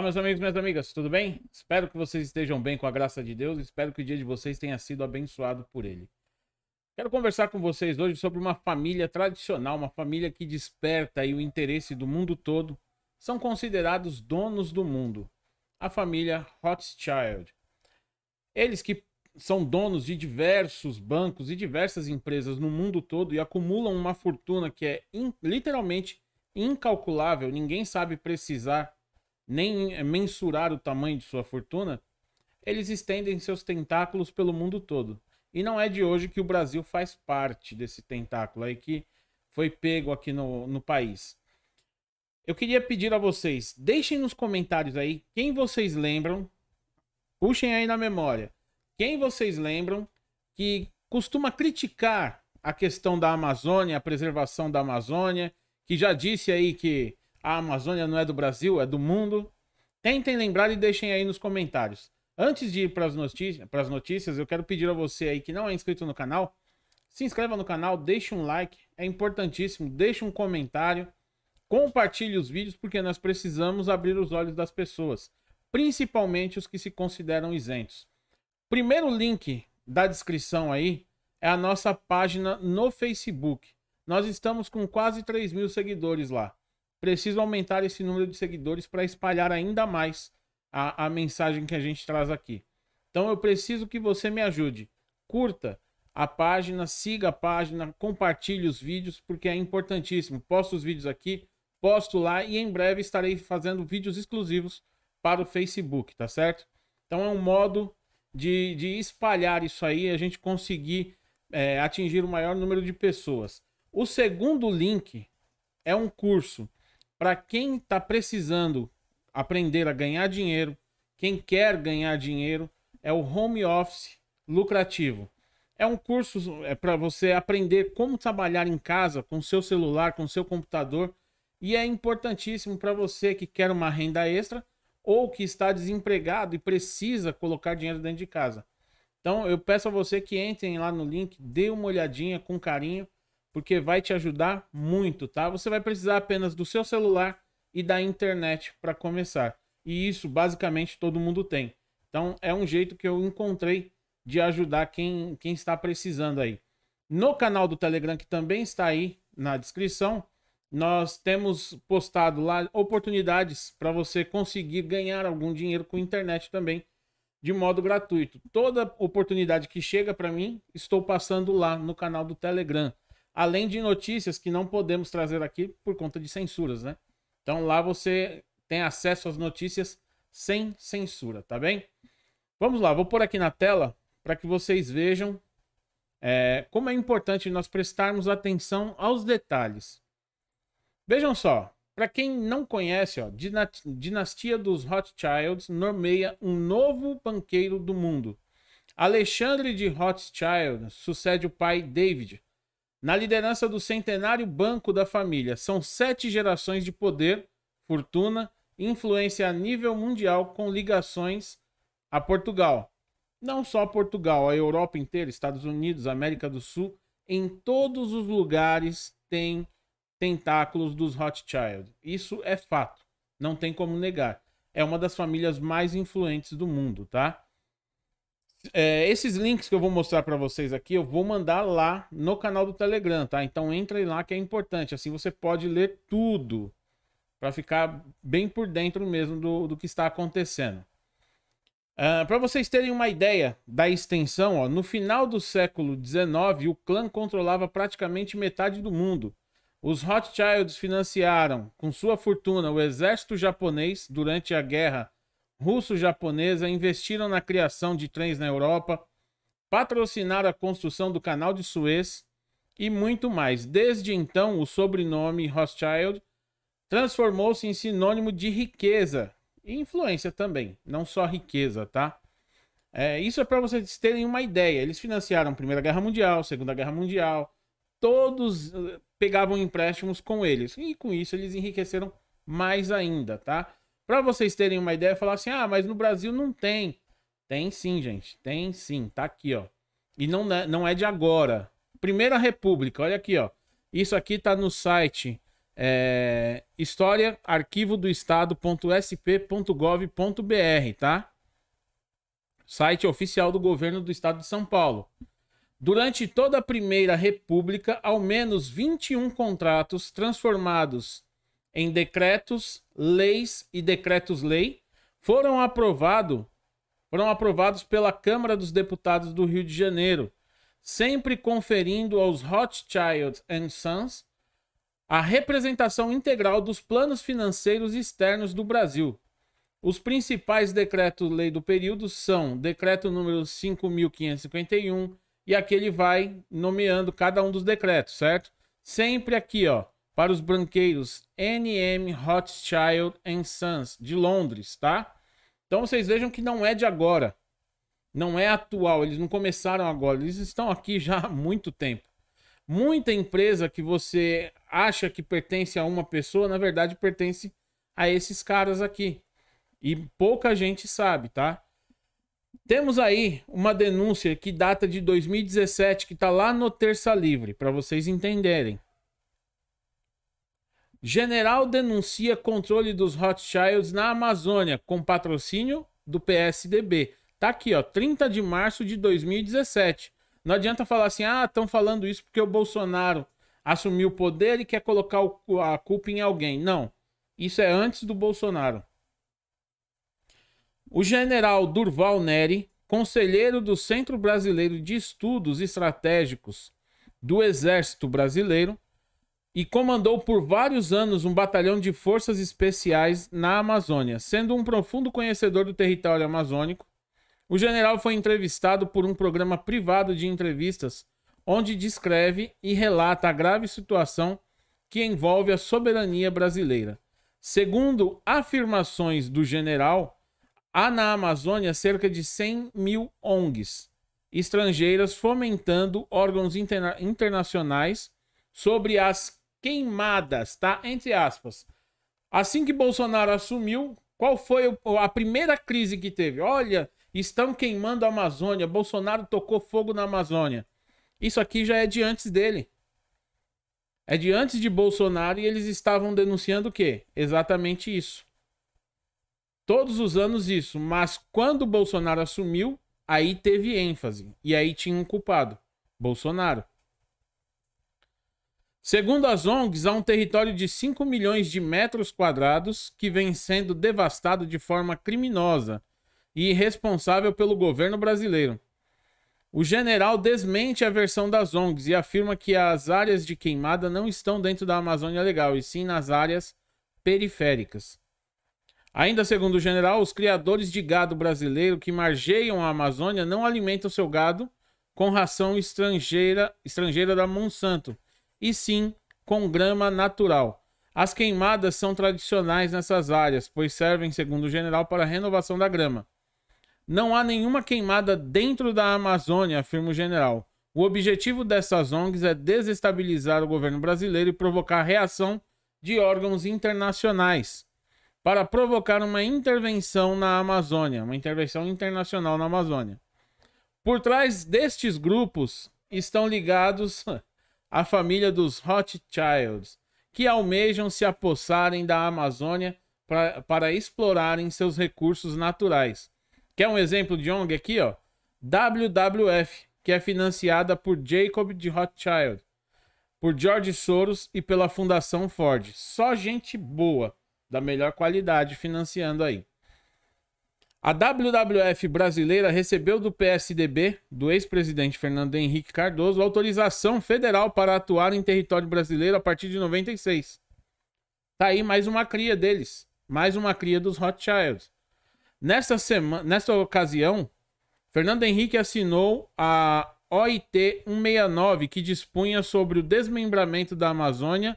olá meus amigos, minhas amigas, tudo bem? Espero que vocês estejam bem com a graça de Deus. Espero que o dia de vocês tenha sido abençoado por Ele. Quero conversar com vocês hoje sobre uma família tradicional, uma família que desperta o interesse do mundo todo. São considerados donos do mundo, a família Rothschild. Eles que são donos de diversos bancos e diversas empresas no mundo todo e acumulam uma fortuna que é in, literalmente incalculável, ninguém sabe precisar nem mensurar o tamanho de sua fortuna, eles estendem seus tentáculos pelo mundo todo. E não é de hoje que o Brasil faz parte desse tentáculo aí que foi pego aqui no, no país. Eu queria pedir a vocês, deixem nos comentários aí quem vocês lembram, puxem aí na memória, quem vocês lembram que costuma criticar a questão da Amazônia, a preservação da Amazônia, que já disse aí que a Amazônia não é do Brasil, é do mundo. Tentem lembrar e deixem aí nos comentários. Antes de ir para as notícias, notícias, eu quero pedir a você aí que não é inscrito no canal, se inscreva no canal, deixe um like, é importantíssimo, deixe um comentário, compartilhe os vídeos, porque nós precisamos abrir os olhos das pessoas, principalmente os que se consideram isentos. Primeiro link da descrição aí é a nossa página no Facebook. Nós estamos com quase 3 mil seguidores lá preciso aumentar esse número de seguidores para espalhar ainda mais a, a mensagem que a gente traz aqui. Então eu preciso que você me ajude. Curta a página, siga a página, compartilhe os vídeos, porque é importantíssimo. Posto os vídeos aqui, posto lá e em breve estarei fazendo vídeos exclusivos para o Facebook, tá certo? Então é um modo de, de espalhar isso aí, a gente conseguir é, atingir o maior número de pessoas. O segundo link é um curso para quem está precisando aprender a ganhar dinheiro, quem quer ganhar dinheiro, é o home office lucrativo. É um curso é para você aprender como trabalhar em casa com seu celular, com seu computador e é importantíssimo para você que quer uma renda extra ou que está desempregado e precisa colocar dinheiro dentro de casa. Então eu peço a você que entrem lá no link, dê uma olhadinha com carinho porque vai te ajudar muito, tá? Você vai precisar apenas do seu celular e da internet para começar. E isso basicamente todo mundo tem. Então é um jeito que eu encontrei de ajudar quem, quem está precisando aí. No canal do Telegram, que também está aí na descrição, nós temos postado lá oportunidades para você conseguir ganhar algum dinheiro com internet também de modo gratuito. Toda oportunidade que chega para mim, estou passando lá no canal do Telegram além de notícias que não podemos trazer aqui por conta de censuras, né? Então lá você tem acesso às notícias sem censura, tá bem? Vamos lá, vou pôr aqui na tela para que vocês vejam é, como é importante nós prestarmos atenção aos detalhes. Vejam só, para quem não conhece, ó, dinastia dos Rothschilds nomeia um novo banqueiro do mundo. Alexandre de Rothschild sucede o pai David, na liderança do centenário Banco da Família, são sete gerações de poder, fortuna e influência a nível mundial com ligações a Portugal. Não só Portugal, a Europa inteira, Estados Unidos, América do Sul, em todos os lugares tem tentáculos dos Rothschild. Isso é fato, não tem como negar. É uma das famílias mais influentes do mundo, tá? É, esses links que eu vou mostrar para vocês aqui, eu vou mandar lá no canal do Telegram, tá? Então entre lá que é importante, assim você pode ler tudo para ficar bem por dentro mesmo do, do que está acontecendo. Uh, ah, para vocês terem uma ideia da extensão, ó, no final do século XIX, o clã controlava praticamente metade do mundo. Os Rothschilds financiaram com sua fortuna o exército japonês durante a guerra russo-japonesa investiram na criação de trens na Europa, patrocinaram a construção do Canal de Suez e muito mais. Desde então, o sobrenome Rothschild transformou-se em sinônimo de riqueza e influência também, não só riqueza, tá? É, isso é para vocês terem uma ideia. Eles financiaram a Primeira Guerra Mundial, Segunda Guerra Mundial, todos eh, pegavam empréstimos com eles e com isso eles enriqueceram mais ainda, tá? Para vocês terem uma ideia, falar assim: ah, mas no Brasil não tem. Tem sim, gente. Tem sim. Tá aqui, ó. E não é, não é de agora. Primeira República, olha aqui, ó. Isso aqui tá no site é, eh, história arquivo do estado.sp.gov.br, tá? Site oficial do governo do estado de São Paulo. Durante toda a Primeira República, ao menos 21 contratos transformados em decretos, leis e decretos-lei foram, aprovado, foram aprovados pela Câmara dos Deputados do Rio de Janeiro, sempre conferindo aos Rothschild and Sons a representação integral dos planos financeiros externos do Brasil. Os principais decretos-lei do período são decreto número 5551 e aqui ele vai nomeando cada um dos decretos, certo? Sempre aqui, ó, para os branqueiros NM Rothschild Sons, de Londres, tá? Então vocês vejam que não é de agora. Não é atual, eles não começaram agora, eles estão aqui já há muito tempo. Muita empresa que você acha que pertence a uma pessoa, na verdade pertence a esses caras aqui. E pouca gente sabe, tá? Temos aí uma denúncia que data de 2017, que está lá no Terça Livre, para vocês entenderem. General denuncia controle dos Rothschilds na Amazônia com patrocínio do PSDB. Tá aqui, ó, 30 de março de 2017. Não adianta falar assim, ah, estão falando isso porque o Bolsonaro assumiu o poder e quer colocar a culpa em alguém. Não. Isso é antes do Bolsonaro. O general Durval Neri, conselheiro do Centro Brasileiro de Estudos Estratégicos do Exército Brasileiro, e comandou por vários anos um batalhão de forças especiais na Amazônia. Sendo um profundo conhecedor do território amazônico, o general foi entrevistado por um programa privado de entrevistas, onde descreve e relata a grave situação que envolve a soberania brasileira. Segundo afirmações do general, há na Amazônia cerca de 100 mil ONGs estrangeiras fomentando órgãos interna internacionais sobre as queimadas, tá? Entre aspas. Assim que Bolsonaro assumiu, qual foi a primeira crise que teve? Olha, estão queimando a Amazônia. Bolsonaro tocou fogo na Amazônia. Isso aqui já é de antes dele. É de antes de Bolsonaro e eles estavam denunciando o quê? Exatamente isso. Todos os anos isso, mas quando Bolsonaro assumiu, aí teve ênfase. E aí tinha um culpado, Bolsonaro. Segundo as ONGs, há um território de 5 milhões de metros quadrados que vem sendo devastado de forma criminosa e irresponsável pelo governo brasileiro. O general desmente a versão das ONGs e afirma que as áreas de queimada não estão dentro da Amazônia Legal, e sim nas áreas periféricas. Ainda segundo o general, os criadores de gado brasileiro que margeiam a Amazônia não alimentam seu gado com ração estrangeira, estrangeira da Monsanto e sim com grama natural. As queimadas são tradicionais nessas áreas, pois servem, segundo o general, para a renovação da grama. Não há nenhuma queimada dentro da Amazônia, afirma o general. O objetivo dessas ONGs é desestabilizar o governo brasileiro e provocar reação de órgãos internacionais para provocar uma intervenção na Amazônia, uma intervenção internacional na Amazônia. Por trás destes grupos estão ligados a família dos Rothschilds, que almejam se apossarem da Amazônia pra, para explorarem seus recursos naturais. Quer um exemplo de ONG aqui, ó? WWF, que é financiada por Jacob de Rothschild, por George Soros e pela Fundação Ford. Só gente boa, da melhor qualidade, financiando aí. A WWF brasileira recebeu do PSDB, do ex-presidente Fernando Henrique Cardoso, autorização federal para atuar em território brasileiro a partir de 96. Tá aí mais uma cria deles, mais uma cria dos Rothschilds. Nessa semana, nessa ocasião, Fernando Henrique assinou a OIT 169, que dispunha sobre o desmembramento da Amazônia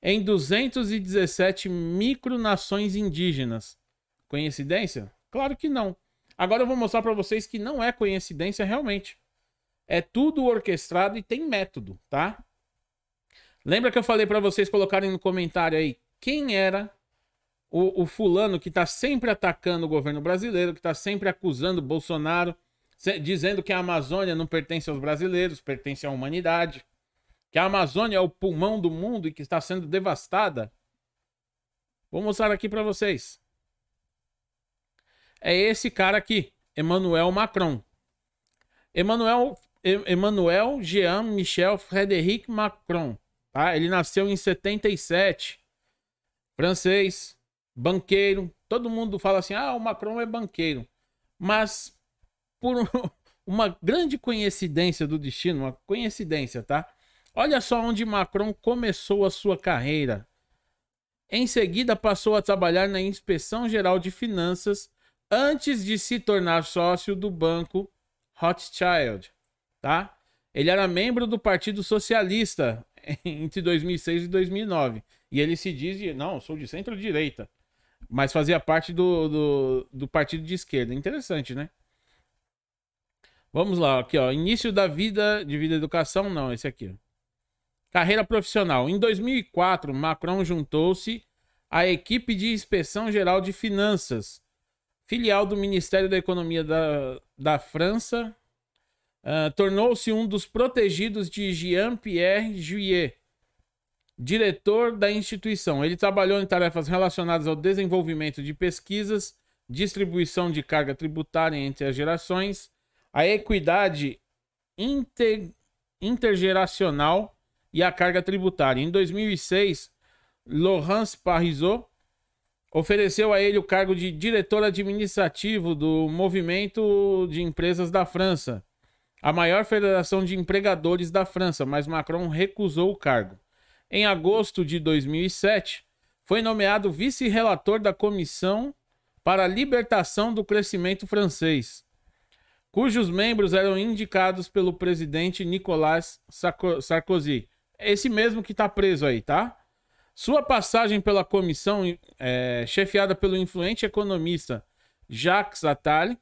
em 217 micronações indígenas. Coincidência? Claro que não. Agora eu vou mostrar para vocês que não é coincidência realmente. É tudo orquestrado e tem método, tá? Lembra que eu falei para vocês colocarem no comentário aí quem era o, o fulano que está sempre atacando o governo brasileiro, que está sempre acusando Bolsonaro, dizendo que a Amazônia não pertence aos brasileiros, pertence à humanidade, que a Amazônia é o pulmão do mundo e que está sendo devastada. Vou mostrar aqui para vocês é esse cara aqui, Emmanuel Macron. Emmanuel, Emmanuel Jean Michel Frédéric Macron. Tá? Ele nasceu em 77, francês, banqueiro. Todo mundo fala assim: ah, o Macron é banqueiro. Mas por uma grande coincidência do destino, uma coincidência, tá? Olha só onde Macron começou a sua carreira. Em seguida, passou a trabalhar na Inspeção Geral de Finanças antes de se tornar sócio do banco Rothschild, tá? Ele era membro do Partido Socialista entre 2006 e 2009 e ele se diz não, sou de centro-direita, mas fazia parte do, do, do partido de esquerda. Interessante, né? Vamos lá, aqui ó, início da vida de vida e educação, não, esse aqui. Carreira profissional. Em 2004, Macron juntou-se à equipe de inspeção geral de finanças filial do Ministério da Economia da, da França, uh, tornou-se um dos protegidos de Jean-Pierre Juillet, diretor da instituição. Ele trabalhou em tarefas relacionadas ao desenvolvimento de pesquisas, distribuição de carga tributária entre as gerações, a equidade inter, intergeracional e a carga tributária. Em 2006, Laurence Parisot ofereceu a ele o cargo de diretor administrativo do Movimento de Empresas da França, a maior federação de empregadores da França, mas Macron recusou o cargo. Em agosto de 2007, foi nomeado vice-relator da Comissão para a Libertação do Crescimento Francês, cujos membros eram indicados pelo presidente Nicolas Sarkozy. Esse mesmo que está preso aí, tá? Sua passagem pela comissão é, chefiada pelo influente economista Jacques Attali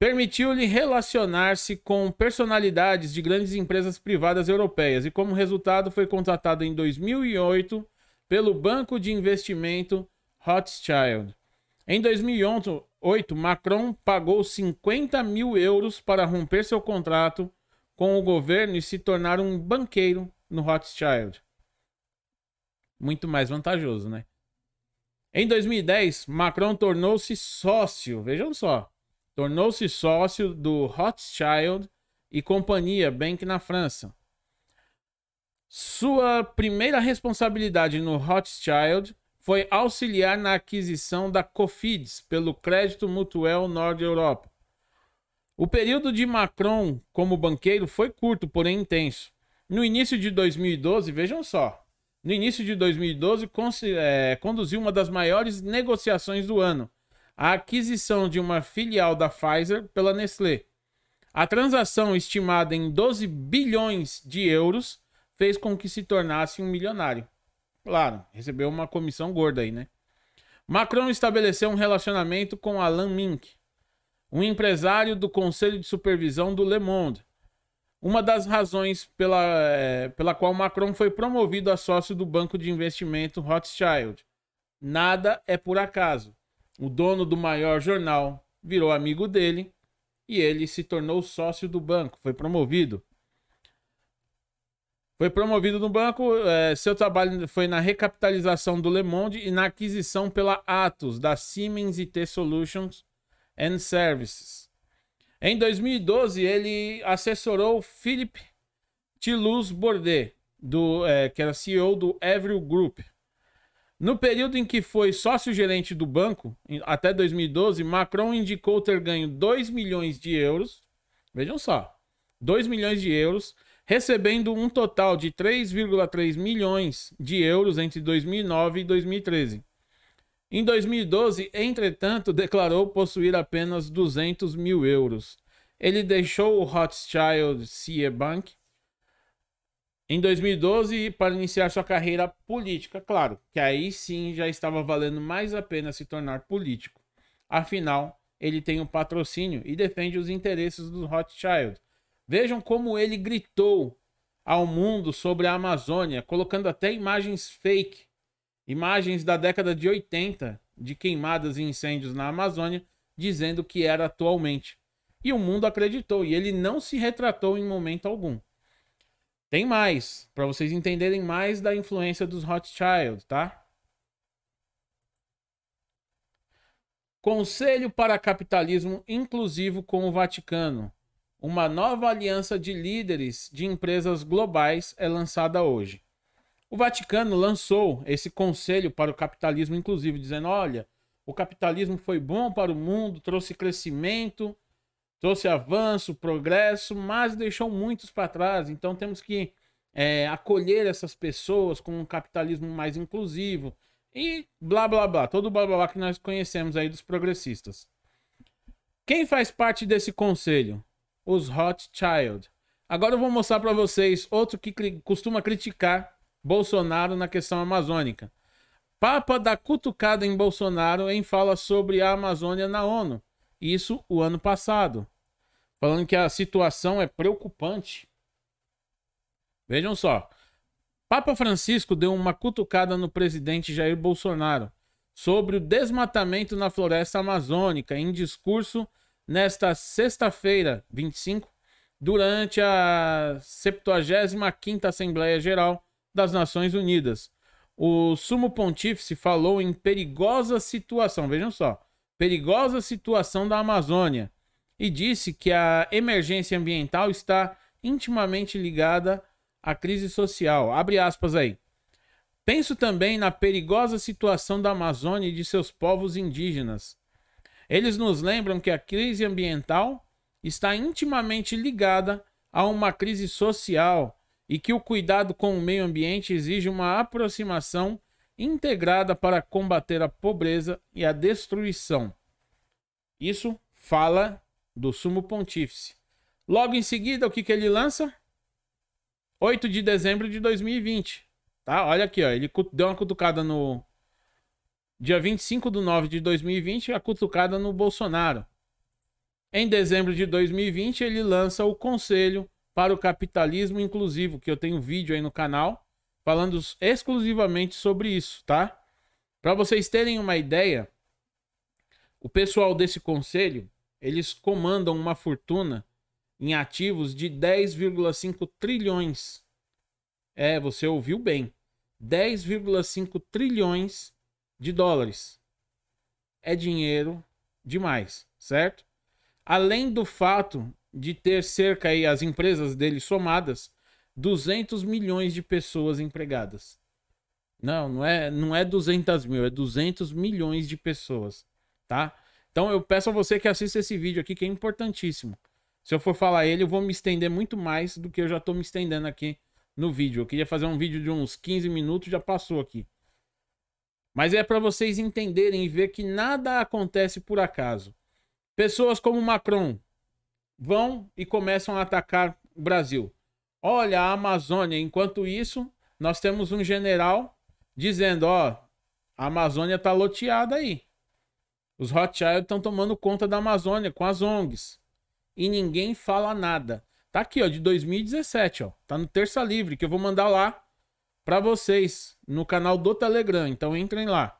permitiu-lhe relacionar-se com personalidades de grandes empresas privadas europeias e, como resultado, foi contratado em 2008 pelo banco de investimento Rothschild. Em 2008, Macron pagou 50 mil euros para romper seu contrato com o governo e se tornar um banqueiro no Rothschild muito mais vantajoso, né? Em 2010, Macron tornou-se sócio, vejam só, tornou-se sócio do Rothschild e Companhia Bank na França. Sua primeira responsabilidade no Rothschild foi auxiliar na aquisição da Cofides pelo Crédito Mutuel Norte Europa. O período de Macron como banqueiro foi curto, porém intenso. No início de 2012, vejam só, no início de 2012, é, conduziu uma das maiores negociações do ano, a aquisição de uma filial da Pfizer pela Nestlé. A transação, estimada em 12 bilhões de euros, fez com que se tornasse um milionário. Claro, recebeu uma comissão gorda aí, né? Macron estabeleceu um relacionamento com Alain Mink, um empresário do Conselho de Supervisão do Le Monde, uma das razões pela, é, pela qual Macron foi promovido a sócio do banco de investimento Rothschild. Nada é por acaso. O dono do maior jornal virou amigo dele e ele se tornou sócio do banco, foi promovido. Foi promovido no banco, é, seu trabalho foi na recapitalização do Le Monde e na aquisição pela Atos da Siemens IT Solutions and Services. Em 2012, ele assessorou Philippe Toulouse Bordet, do, é, que era CEO do Everil Group. No período em que foi sócio-gerente do banco, até 2012, Macron indicou ter ganho 2 milhões de euros. Vejam só, 2 milhões de euros, recebendo um total de 3,3 milhões de euros entre 2009 e 2013. Em 2012, entretanto, declarou possuir apenas 200 mil euros. Ele deixou o Rothschild CIE Bank em 2012 para iniciar sua carreira política. Claro, que aí sim já estava valendo mais a pena se tornar político. Afinal, ele tem um patrocínio e defende os interesses do Rothschild. Vejam como ele gritou ao mundo sobre a Amazônia, colocando até imagens fake Imagens da década de 80 de queimadas e incêndios na Amazônia, dizendo que era atualmente. E o mundo acreditou, e ele não se retratou em momento algum. Tem mais, para vocês entenderem mais da influência dos Rothschild, tá? Conselho para Capitalismo Inclusivo com o Vaticano. Uma nova aliança de líderes de empresas globais é lançada hoje. O Vaticano lançou esse conselho para o capitalismo, inclusive, dizendo: olha, o capitalismo foi bom para o mundo, trouxe crescimento, trouxe avanço, progresso, mas deixou muitos para trás. Então temos que é, acolher essas pessoas com um capitalismo mais inclusivo e blá blá blá, todo o blá blá blá que nós conhecemos aí dos progressistas. Quem faz parte desse conselho? Os Rothschild. Agora eu vou mostrar para vocês outro que costuma criticar Bolsonaro na questão amazônica. Papa dá cutucada em Bolsonaro em fala sobre a Amazônia na ONU. Isso o ano passado. Falando que a situação é preocupante. Vejam só. Papa Francisco deu uma cutucada no presidente Jair Bolsonaro sobre o desmatamento na floresta amazônica em discurso nesta sexta-feira, 25, durante a 75ª Assembleia Geral das Nações Unidas. O sumo pontífice falou em perigosa situação, vejam só, perigosa situação da Amazônia e disse que a emergência ambiental está intimamente ligada à crise social. Abre aspas aí. Penso também na perigosa situação da Amazônia e de seus povos indígenas. Eles nos lembram que a crise ambiental está intimamente ligada a uma crise social e que o cuidado com o meio ambiente exige uma aproximação integrada para combater a pobreza e a destruição. Isso fala do sumo pontífice. Logo em seguida, o que, que ele lança? 8 de dezembro de 2020. Tá? Olha aqui, ó, ele deu uma cutucada no. Dia 25 de 9 de 2020, a cutucada no Bolsonaro. Em dezembro de 2020, ele lança o Conselho para o capitalismo inclusivo, que eu tenho um vídeo aí no canal falando exclusivamente sobre isso, tá? Para vocês terem uma ideia, o pessoal desse conselho, eles comandam uma fortuna em ativos de 10,5 trilhões. É, você ouviu bem. 10,5 trilhões de dólares. É dinheiro demais, certo? Além do fato de ter cerca aí, as empresas dele somadas, 200 milhões de pessoas empregadas. Não, não é, não é 200 mil, é 200 milhões de pessoas, tá? Então eu peço a você que assista esse vídeo aqui, que é importantíssimo. Se eu for falar ele, eu vou me estender muito mais do que eu já estou me estendendo aqui no vídeo. Eu queria fazer um vídeo de uns 15 minutos, já passou aqui. Mas é para vocês entenderem e ver que nada acontece por acaso. Pessoas como Macron, vão e começam a atacar o Brasil. Olha a Amazônia. Enquanto isso, nós temos um general dizendo: ó, a Amazônia tá loteada aí. Os Rothschild estão tomando conta da Amazônia com as ONGs. E ninguém fala nada. Tá aqui, ó, de 2017, ó. Tá no Terça Livre, que eu vou mandar lá para vocês no canal do Telegram. Então entrem lá.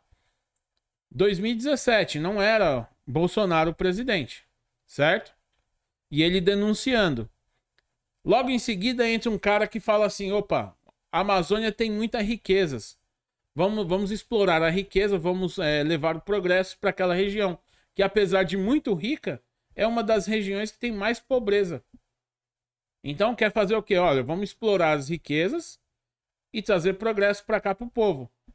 2017 não era Bolsonaro o presidente, certo? e ele denunciando. Logo em seguida entra um cara que fala assim: opa, a Amazônia tem muitas riquezas. Vamos, vamos explorar a riqueza, vamos é, levar o progresso para aquela região, que apesar de muito rica, é uma das regiões que tem mais pobreza. Então quer fazer o quê? Olha, vamos explorar as riquezas e trazer progresso para cá para o povo. O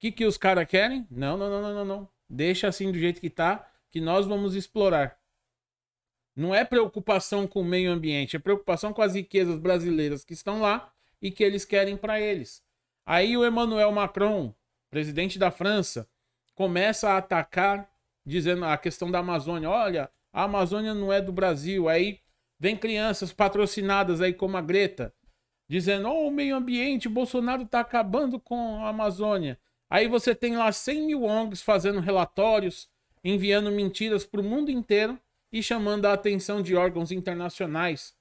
que, que os caras querem? Não, não, não, não, não, não. Deixa assim do jeito que tá, que nós vamos explorar. Não é preocupação com o meio ambiente, é preocupação com as riquezas brasileiras que estão lá e que eles querem para eles. Aí o Emmanuel Macron, presidente da França, começa a atacar dizendo a questão da Amazônia. Olha, a Amazônia não é do Brasil. Aí vem crianças patrocinadas aí como a Greta, dizendo: "Oh, o meio ambiente, Bolsonaro está acabando com a Amazônia". Aí você tem lá 100 mil ONGs fazendo relatórios, enviando mentiras para o mundo inteiro e chamando a atenção de órgãos internacionais.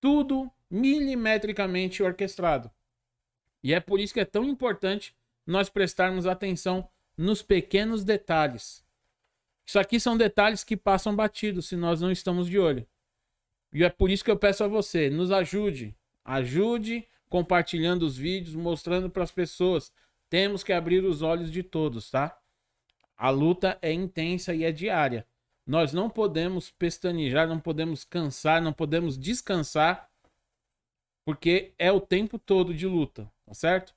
Tudo milimetricamente orquestrado. E é por isso que é tão importante nós prestarmos atenção nos pequenos detalhes. Isso aqui são detalhes que passam batidos se nós não estamos de olho. E é por isso que eu peço a você, nos ajude. Ajude compartilhando os vídeos, mostrando para as pessoas. Temos que abrir os olhos de todos, tá? A luta é intensa e é diária. Nós não podemos pestanejar, não podemos cansar, não podemos descansar, porque é o tempo todo de luta, tá certo?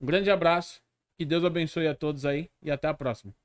Um grande abraço, que Deus abençoe a todos aí e até a próxima.